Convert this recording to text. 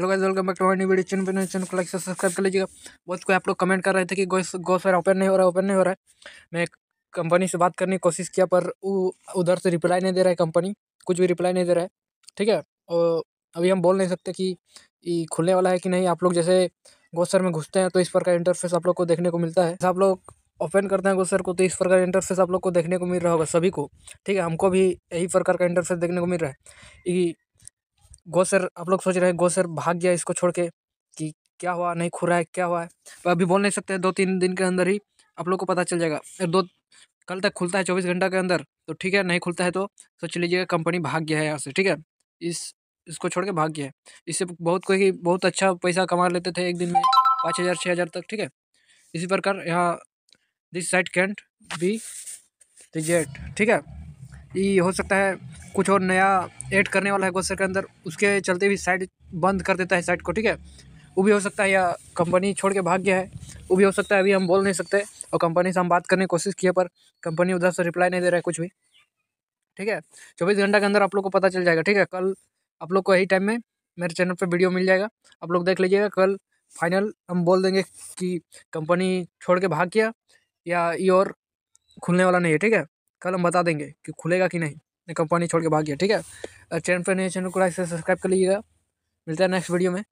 welcome back to video channel channel को like से subscribe कर लीजिएगा बहुत कोई आप लोग कमेंट कर रहे थे कि गोस गोसवेयर ओपन नहीं हो रहा है ओपन नहीं हो रहा है मैं कंपनी से बात करने की कोशिश किया पर उधर से रिप्लाई नहीं दे रहा है कंपनी कुछ भी रिप्लाई नहीं दे रहा है ठीक है और अभी हम बोल नहीं सकते कि ये खुलने वाला है कि नहीं आप लोग जैसे गोसर में घुसते हैं तो इस प्रकार इंटरफेस आप लोग को देखने को मिलता है आप लोग ओपन करते हैं गोसर को तो इस प्रकार इंटरफेस आप लोग को देखने को मिल रहा होगा सभी को ठीक है हमको भी यही प्रकार का इंटरफेस देखने को मिल रहा है गौ सर आप लोग सोच रहे हैं गौ सर भाग गया इसको छोड़ के कि क्या हुआ नहीं खुरा है क्या हुआ है पर तो अभी बोल नहीं सकते दो तीन दिन के अंदर ही आप लोग को पता चल जाएगा दो कल तक खुलता है चौबीस घंटा के अंदर तो ठीक है नहीं खुलता है तो सोच लीजिएगा कंपनी भाग गया है यहाँ से ठीक है इस इसको छोड़ के भाग गया है इससे बहुत कोई बहुत अच्छा पैसा कमा लेते थे एक दिन में पाँच हज़ार छः हज़ार तक ठीक है इसी प्रकार यहाँ this side can't be reject ठीक है ये हो सकता है कुछ और नया ऐड करने वाला है गोसर के अंदर उसके चलते भी साइड बंद कर देता है साइड को ठीक है वो भी हो सकता है या कंपनी छोड़ के भाग गया है वो भी हो सकता है अभी हम बोल नहीं सकते और कंपनी से हम बात करने की कोशिश किए पर कंपनी उधर से रिप्लाई नहीं दे रहा है कुछ भी ठीक है चौबीस घंटा के अंदर आप लोग को पता चल जाएगा ठीक है कल आप लोग को यही टाइम में मेरे चैनल पर वीडियो मिल जाएगा आप लोग देख लीजिएगा कल फाइनल हम बोल देंगे कि कंपनी छोड़ के भाग गया या ये और खुलने वाला नहीं है ठीक है कल हम बता देंगे कि खुलेगा कि नहीं कंपनी छोड़ के भाग गया ठीक है चैनल पर नहीं चैनल को लाइक से सब्सक्राइब कर लीजिएगा मिलता है नेक्स्ट वीडियो में